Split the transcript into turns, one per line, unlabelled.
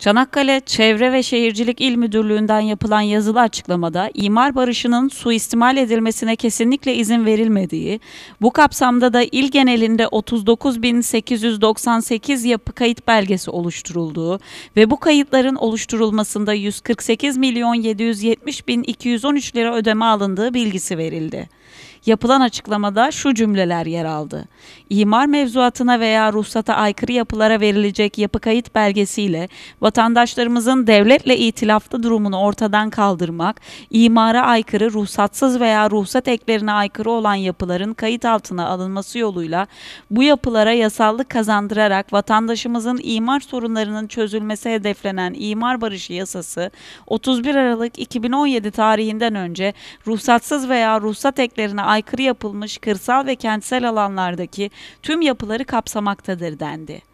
Çanakkale Çevre ve Şehircilik İl Müdürlüğü'nden yapılan yazılı açıklamada imar barışının suistimal edilmesine kesinlikle izin verilmediği, bu kapsamda da il genelinde 39.898 yapı kayıt belgesi oluşturulduğu ve bu kayıtların oluşturulmasında 148 lira ödeme alındığı bilgisi verildi. Yapılan açıklamada şu cümleler yer aldı. İmar mevzuatına veya ruhsata aykırı yapılara verilecek yapı kayıt belgesiyle vatandaşlarımızın devletle itilaflı durumunu ortadan kaldırmak, imara aykırı, ruhsatsız veya ruhsat eklerine aykırı olan yapıların kayıt altına alınması yoluyla bu yapılara yasallık kazandırarak vatandaşımızın imar sorunlarının çözülmesi hedeflenen imar barışı yasası 31 Aralık 2017 tarihinden önce ruhsatsız veya ruhsat eklerine aykırı yapılmış kırsal ve kentsel alanlardaki tüm yapıları kapsamaktadır dendi.